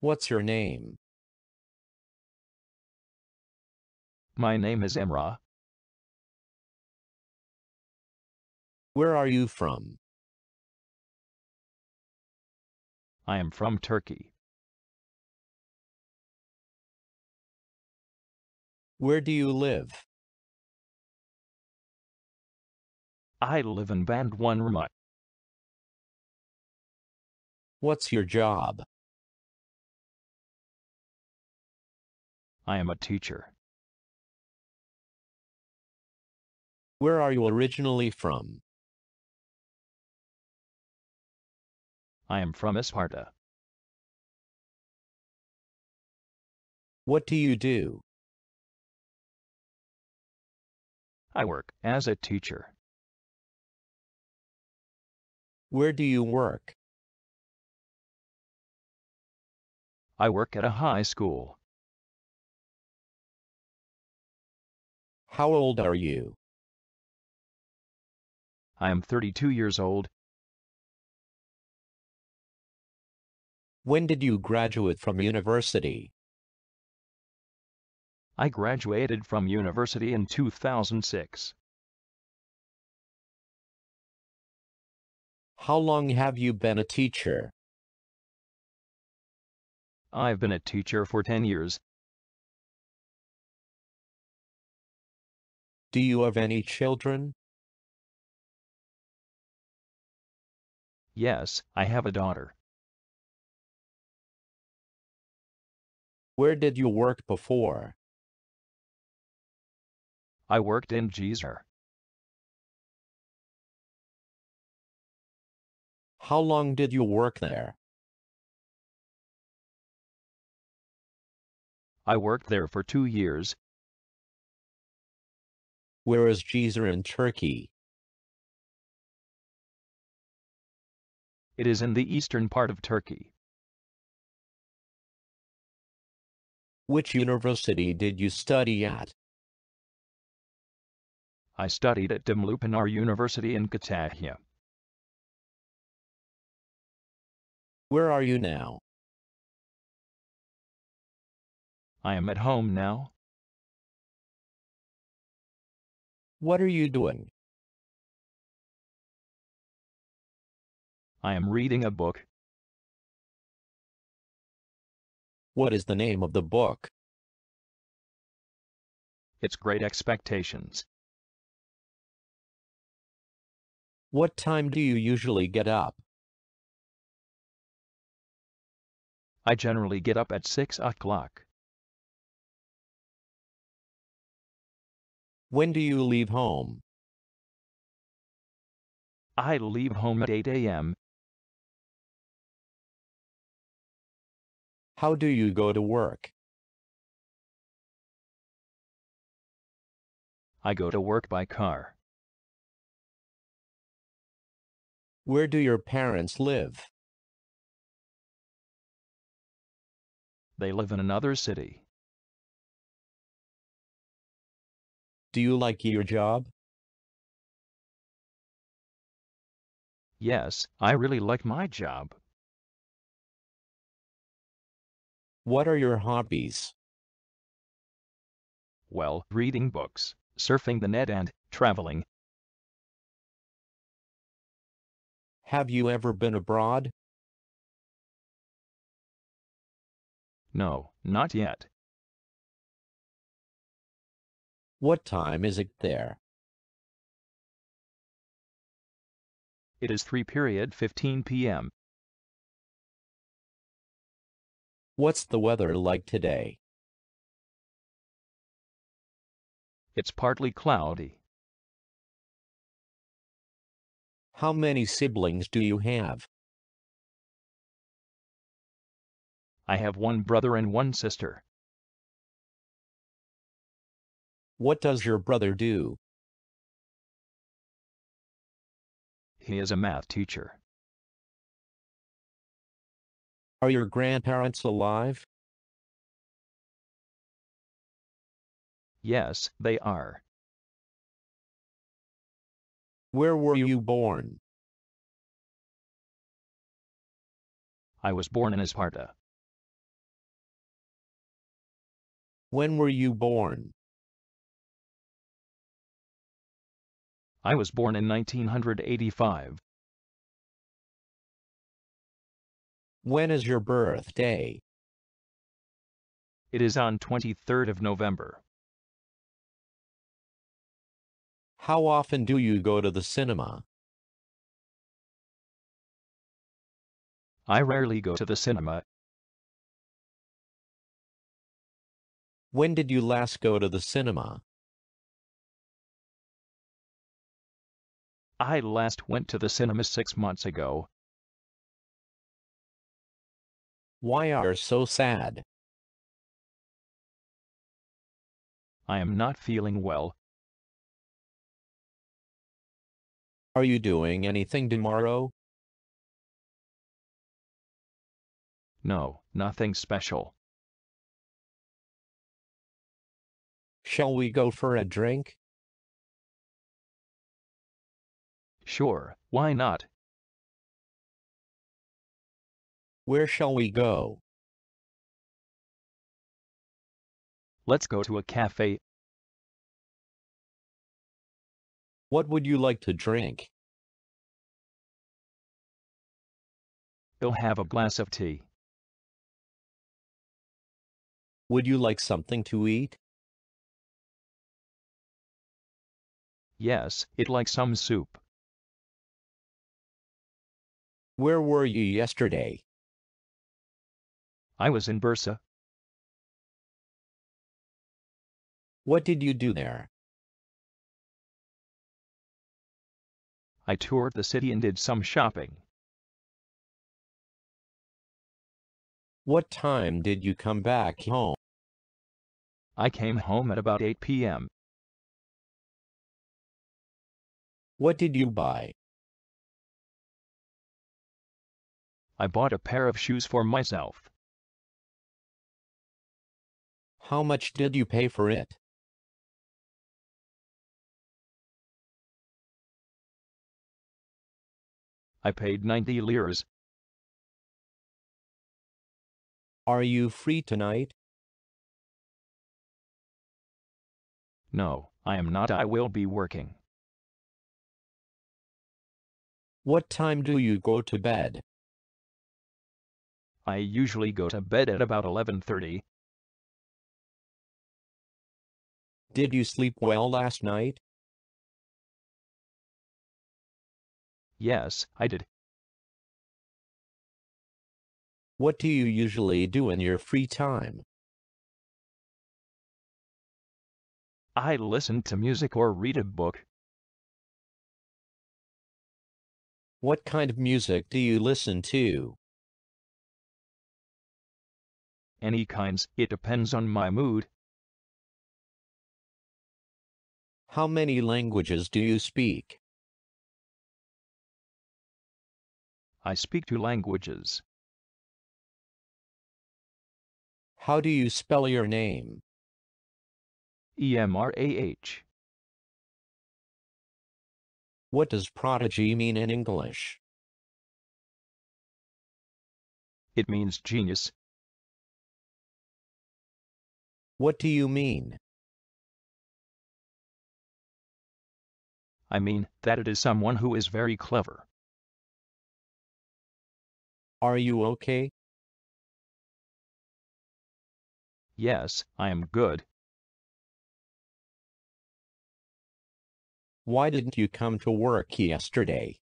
What's your name? My name is Emra. Where are you from? I am from Turkey. Where do you live? I live in Bandwanrama. What's your job? I am a teacher. Where are you originally from? I am from Esparta. What do you do? I work as a teacher. Where do you work? I work at a high school. How old are you? I am 32 years old. When did you graduate from university? I graduated from university in 2006. How long have you been a teacher? I've been a teacher for 10 years. Do you have any children? Yes, I have a daughter. Where did you work before? I worked in Geezer. How long did you work there? I worked there for two years, whereas G's are in Turkey. It is in the eastern part of Turkey. Which university did you study at? I studied at Dimlupinar University in Katahya. Where are you now? I am at home now. What are you doing? I am reading a book. What is the name of the book? It's Great Expectations. What time do you usually get up? I generally get up at 6 o'clock. When do you leave home? I leave home at 8 a.m. How do you go to work? I go to work by car. Where do your parents live? They live in another city. Do you like your job? Yes, I really like my job. What are your hobbies? Well, reading books, surfing the net and traveling. Have you ever been abroad? No, not yet. What time is it there? It is 3 period 15 p.m. What's the weather like today? It's partly cloudy. How many siblings do you have? I have one brother and one sister. What does your brother do? He is a math teacher. Are your grandparents alive? Yes, they are. Where were you born? I was born in Esparta. When were you born? I was born in 1985. When is your birthday? It is on 23rd of November. How often do you go to the cinema? I rarely go to the cinema. When did you last go to the cinema? I last went to the cinema six months ago. Why are so sad? I am not feeling well. Are you doing anything tomorrow? No, nothing special. Shall we go for a drink? Sure, why not? Where shall we go? Let's go to a cafe. What would you like to drink? I'll have a glass of tea. Would you like something to eat? Yes, it like some soup. Where were you yesterday? I was in Bursa. What did you do there? I toured the city and did some shopping. What time did you come back home? I came home at about 8 p.m. What did you buy? I bought a pair of shoes for myself. How much did you pay for it? I paid 90 liras. Are you free tonight? No, I am not. I will be working. What time do you go to bed? I usually go to bed at about 11.30. Did you sleep well last night? Yes, I did. What do you usually do in your free time? I listen to music or read a book. What kind of music do you listen to? any kinds, it depends on my mood. How many languages do you speak? I speak two languages. How do you spell your name? E-M-R-A-H. What does prodigy mean in English? It means genius. What do you mean? I mean that it is someone who is very clever. Are you okay? Yes, I am good. Why didn't you come to work yesterday?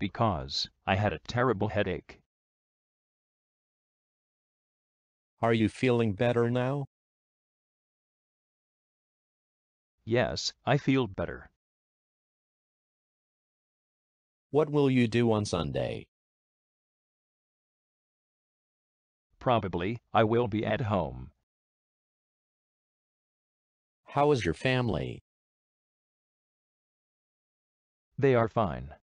Because I had a terrible headache. Are you feeling better now? Yes, I feel better. What will you do on Sunday? Probably, I will be at home. How is your family? They are fine.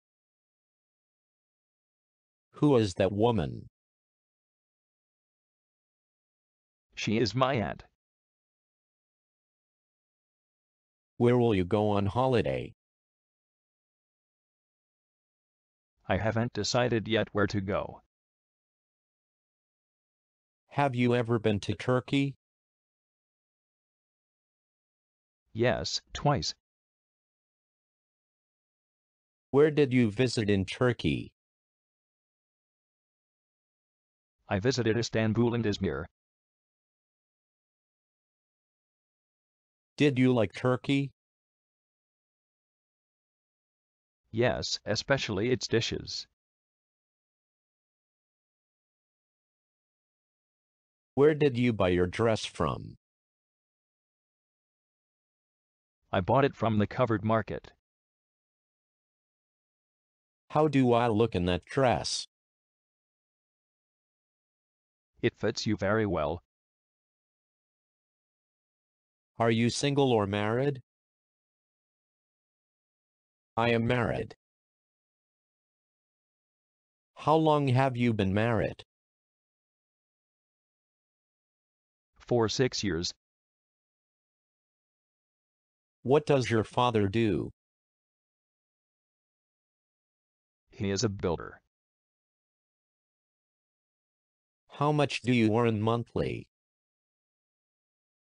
Who is that woman? She is my aunt. Where will you go on holiday? I haven't decided yet where to go. Have you ever been to Turkey? Yes, twice. Where did you visit in Turkey? I visited Istanbul and Izmir. Did you like turkey? Yes, especially its dishes. Where did you buy your dress from? I bought it from the covered market. How do I look in that dress? It fits you very well. Are you single or married? I am married. How long have you been married? For six years. What does your father do? He is a builder. How much do you earn monthly?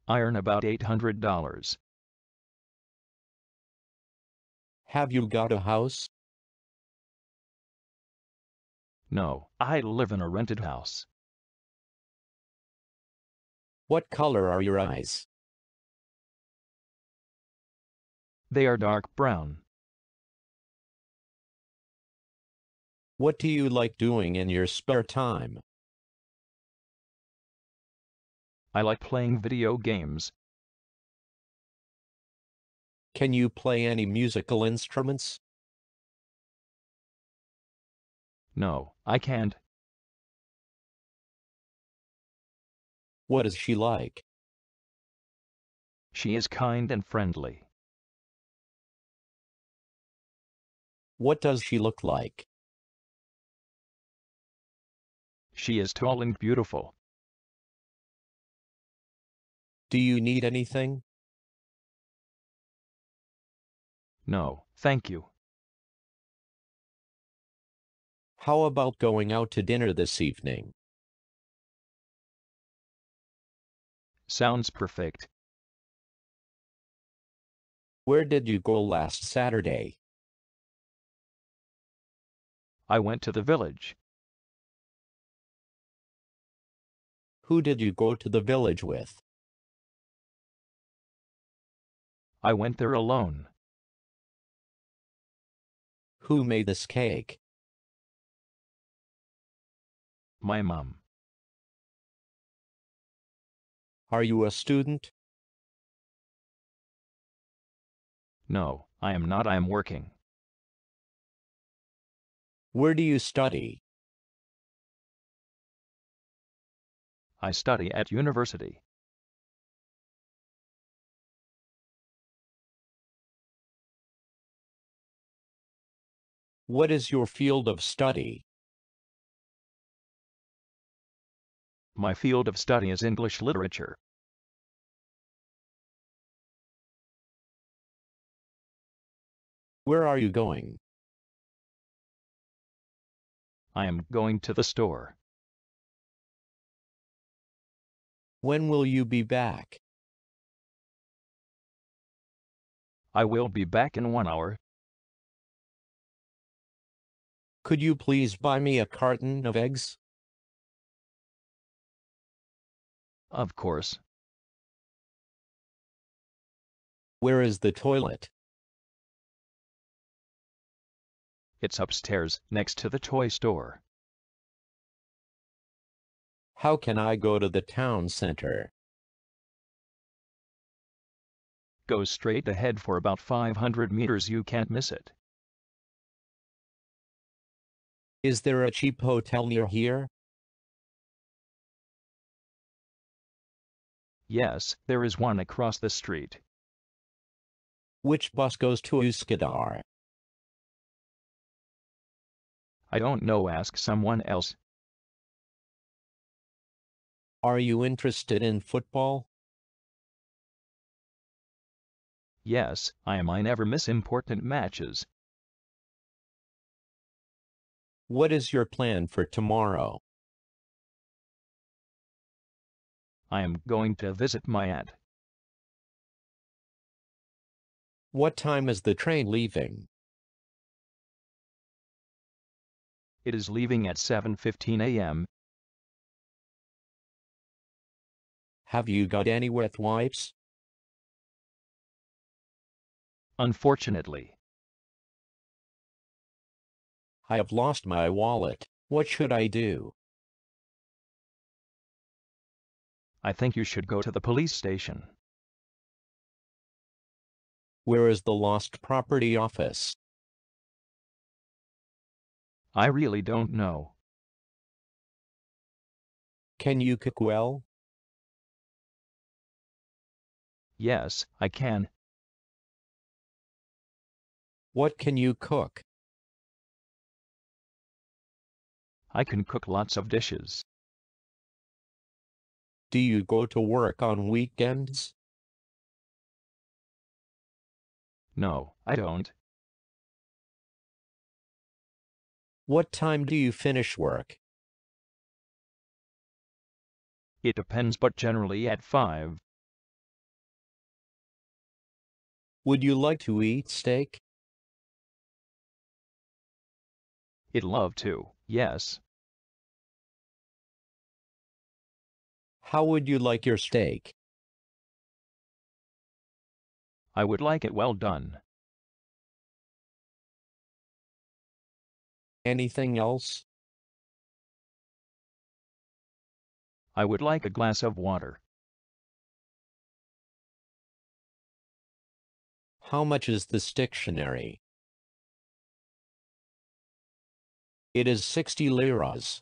I earn about $800. Have you got a house? No, I live in a rented house. What color are your eyes? They are dark brown. What do you like doing in your spare time? I like playing video games. Can you play any musical instruments? No, I can't. What is she like? She is kind and friendly. What does she look like? She is tall and beautiful. Do you need anything? No, thank you. How about going out to dinner this evening? Sounds perfect. Where did you go last Saturday? I went to the village. Who did you go to the village with? I went there alone. Who made this cake? My mom. Are you a student? No, I am not. I am working. Where do you study? I study at university. What is your field of study? My field of study is English literature. Where are you going? I am going to the store. When will you be back? I will be back in one hour. Could you please buy me a carton of eggs? Of course. Where is the toilet? It's upstairs, next to the toy store. How can I go to the town center? Go straight ahead for about 500 meters you can't miss it. Is there a cheap hotel near here? Yes, there is one across the street. Which bus goes to Uskadar? I don't know, ask someone else. Are you interested in football? Yes, I am. I never miss important matches. What is your plan for tomorrow? I am going to visit my aunt. What time is the train leaving? It is leaving at 7.15 a.m. Have you got any wet wipes? Unfortunately, I have lost my wallet. What should I do? I think you should go to the police station. Where is the lost property office? I really don't know. Can you cook well? Yes, I can. What can you cook? I can cook lots of dishes. Do you go to work on weekends? No, I don't. What time do you finish work? It depends, but generally at 5. Would you like to eat steak? it would love to yes. How would you like your steak? I would like it well done. Anything else? I would like a glass of water. How much is this dictionary? It is 60 liras.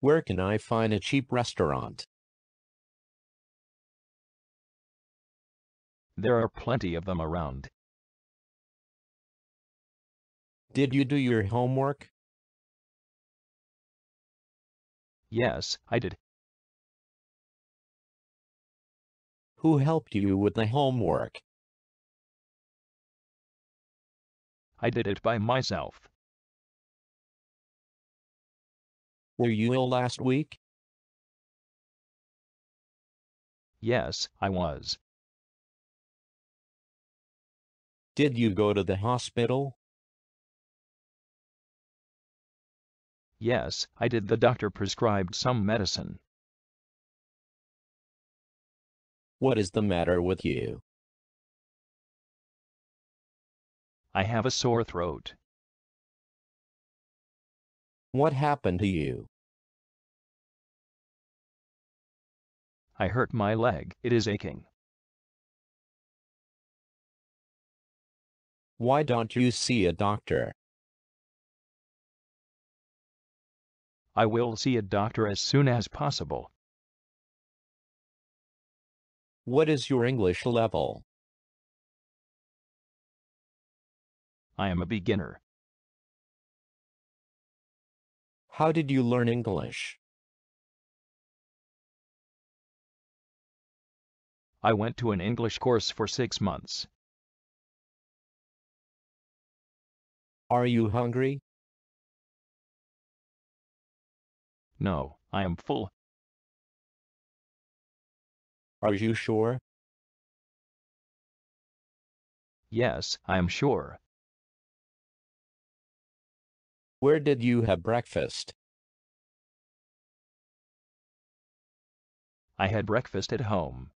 Where can I find a cheap restaurant? There are plenty of them around. Did you do your homework? Yes, I did. Who helped you with the homework? I did it by myself. Were you ill last week? Yes, I was. Did you go to the hospital? Yes, I did. The doctor prescribed some medicine. What is the matter with you? I have a sore throat. What happened to you? I hurt my leg. It is aching. Why don't you see a doctor? I will see a doctor as soon as possible. What is your English level? I am a beginner. How did you learn English? I went to an English course for six months. Are you hungry? No, I am full. Are you sure? Yes, I am sure. Where did you have breakfast? I had breakfast at home.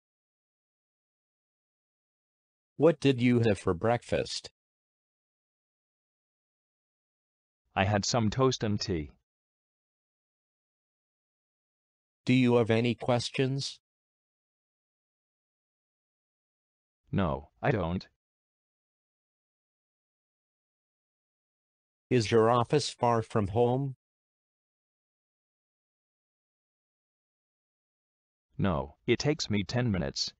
What did you have for breakfast? I had some toast and tea. Do you have any questions? No, I don't. Is your office far from home? No, it takes me 10 minutes.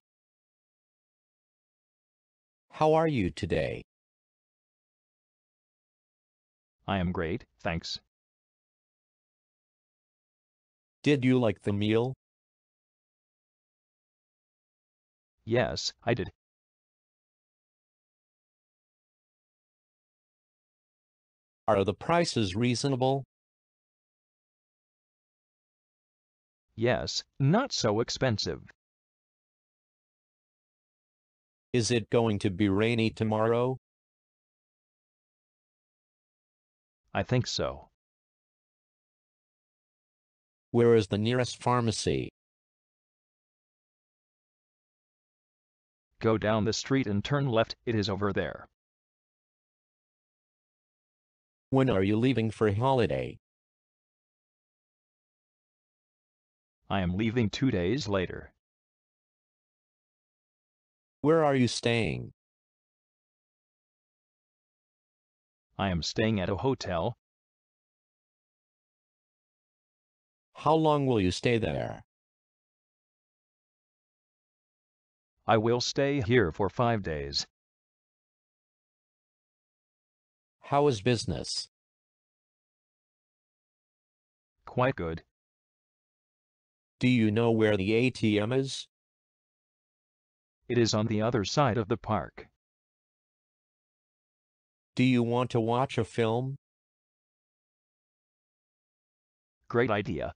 How are you today? I am great, thanks. Did you like the meal? Yes, I did. Are the prices reasonable? Yes, not so expensive. Is it going to be rainy tomorrow? I think so. Where is the nearest pharmacy? Go down the street and turn left, it is over there. When are you leaving for holiday? I am leaving two days later. Where are you staying? I am staying at a hotel. How long will you stay there? I will stay here for five days. How is business? Quite good. Do you know where the ATM is? It is on the other side of the park. Do you want to watch a film? Great idea.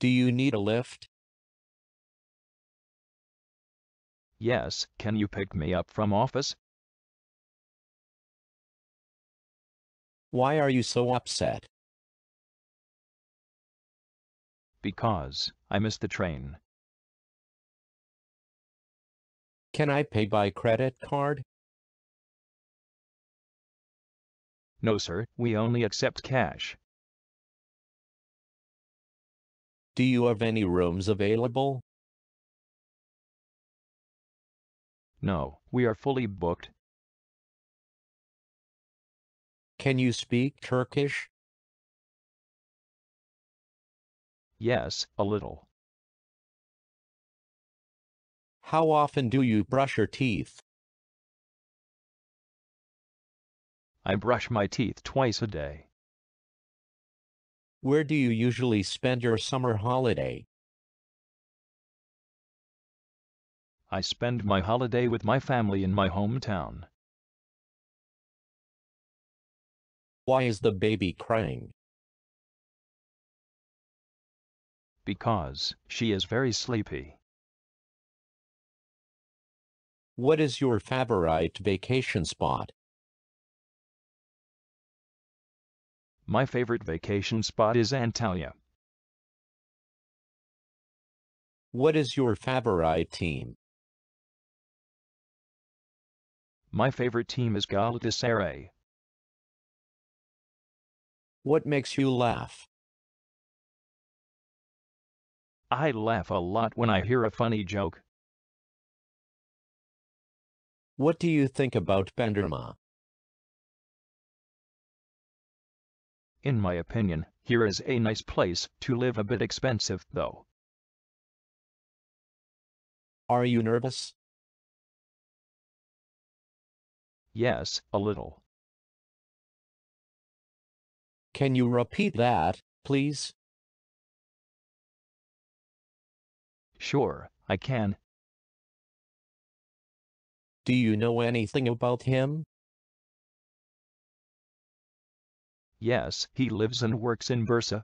Do you need a lift? Yes, can you pick me up from office? Why are you so upset? Because I missed the train. Can I pay by credit card? No, sir, we only accept cash. Do you have any rooms available? No, we are fully booked can you speak Turkish? Yes, a little. How often do you brush your teeth? I brush my teeth twice a day. Where do you usually spend your summer holiday? I spend my holiday with my family in my hometown. Why is the baby crying? Because she is very sleepy. What is your favorite vacation spot? My favorite vacation spot is Antalya. What is your favorite team? My favorite team is Galatasaray. What makes you laugh? I laugh a lot when I hear a funny joke. What do you think about Benderma? In my opinion, here is a nice place to live a bit expensive, though. Are you nervous? Yes, a little. Can you repeat that, please? Sure, I can. Do you know anything about him? Yes, he lives and works in Bursa.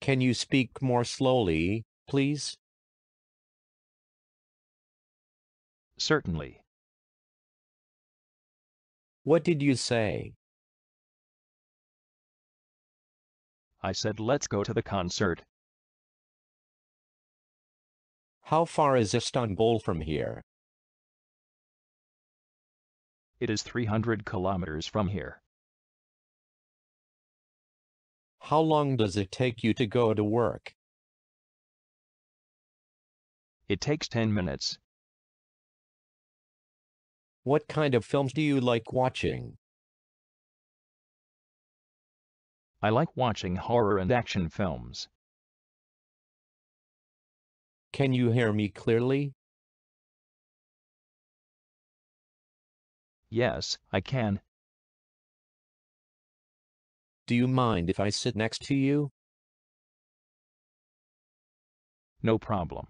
Can you speak more slowly, please? Certainly. What did you say? I said, let's go to the concert. How far is Istanbul from here? It is 300 kilometers from here. How long does it take you to go to work? It takes 10 minutes. What kind of films do you like watching? I like watching horror and action films. Can you hear me clearly? Yes, I can. Do you mind if I sit next to you? No problem.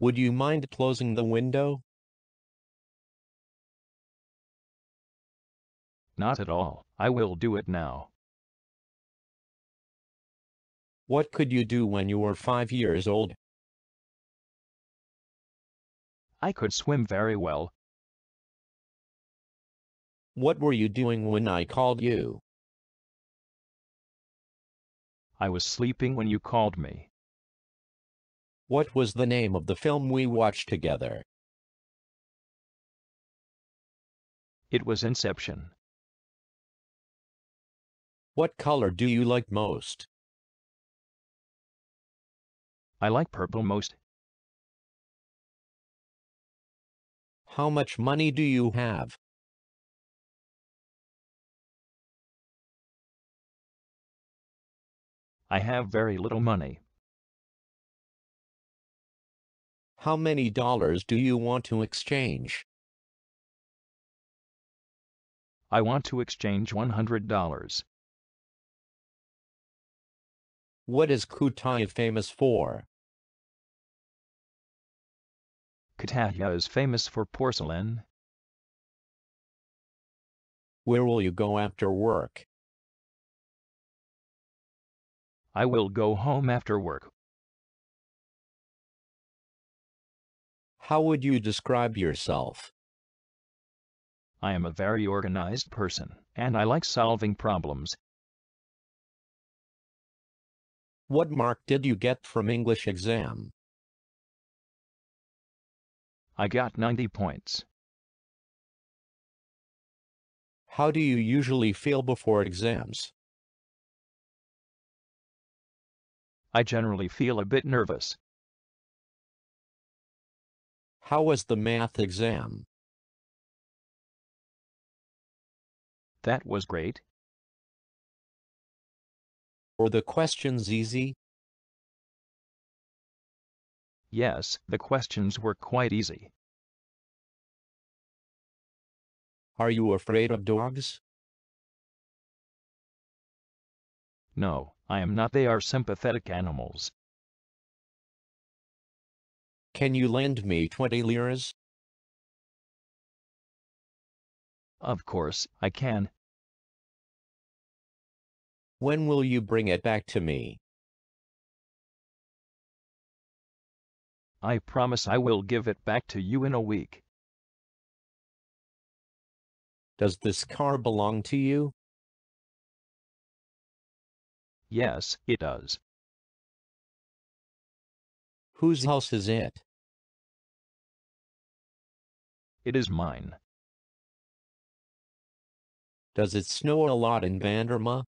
Would you mind closing the window? Not at all, I will do it now. What could you do when you were five years old? I could swim very well. What were you doing when I called you? I was sleeping when you called me. What was the name of the film we watched together? It was Inception. What color do you like most? I like purple most. How much money do you have? I have very little money. How many dollars do you want to exchange? I want to exchange $100. What Kutai famous for? Kutai is famous for porcelain. Where will you go after work? I will go home after work. How would you describe yourself? I am a very organized person, and I like solving problems. What mark did you get from English exam? I got 90 points. How do you usually feel before exams? I generally feel a bit nervous. How was the math exam? That was great. Were the questions easy? Yes, the questions were quite easy. Are you afraid of dogs? No, I am not. They are sympathetic animals. Can you lend me 20 liras? Of course, I can. When will you bring it back to me? I promise I will give it back to you in a week. Does this car belong to you? Yes, it does. Whose house is it? It is mine. Does it snow a lot in Vanderma?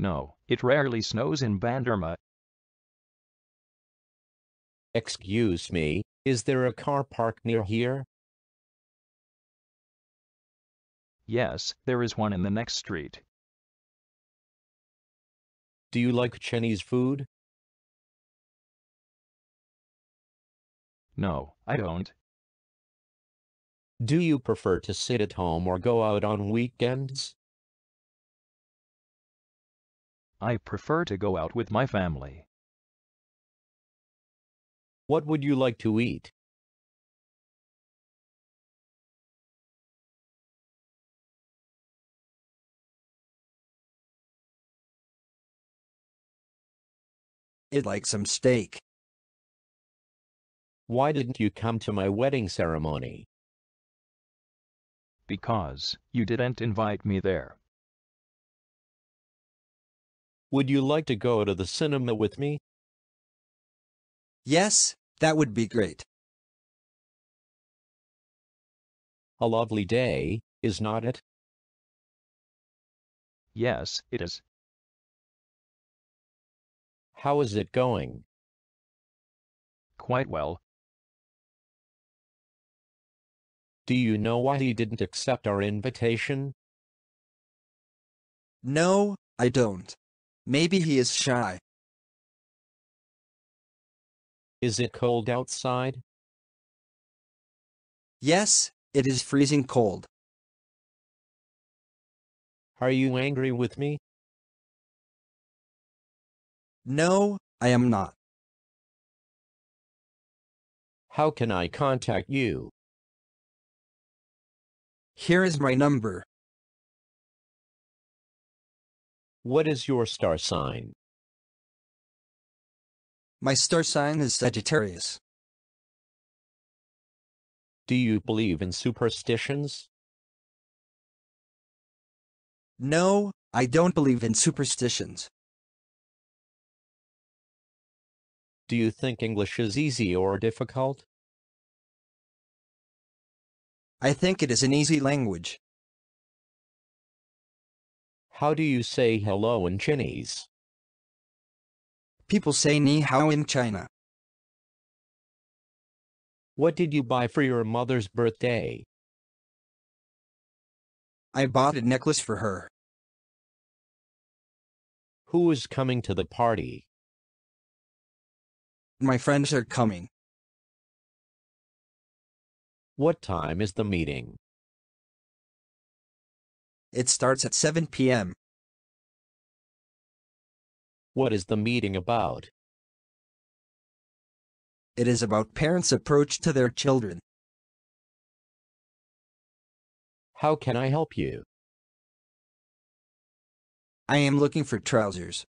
No, it rarely snows in Banderma. Excuse me, is there a car park near here? Yes, there is one in the next street. Do you like Chinese food? No, I don't. Do you prefer to sit at home or go out on weekends? I prefer to go out with my family. What would you like to eat? I'd like some steak. Why didn't you come to my wedding ceremony? Because you didn't invite me there. Would you like to go to the cinema with me? Yes, that would be great. A lovely day, is not it? Yes, it is. How is it going? Quite well. Do you know why he didn't accept our invitation? No, I don't. Maybe he is shy. Is it cold outside? Yes, it is freezing cold. Are you angry with me? No, I am not. How can I contact you? Here is my number. What is your star sign? My star sign is Sagittarius. Do you believe in superstitions? No, I don't believe in superstitions. Do you think English is easy or difficult? I think it is an easy language. How do you say hello in Chinese? People say ni hao in China. What did you buy for your mother's birthday? I bought a necklace for her. Who is coming to the party? My friends are coming. What time is the meeting? It starts at 7 p.m. What is the meeting about? It is about parents' approach to their children. How can I help you? I am looking for trousers.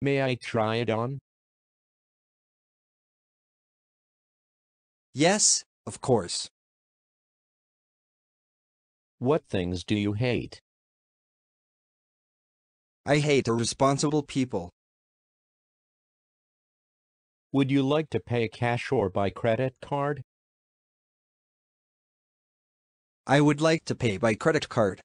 May I try it on? Yes, of course. What things do you hate? I hate irresponsible people. Would you like to pay cash or by credit card? I would like to pay by credit card.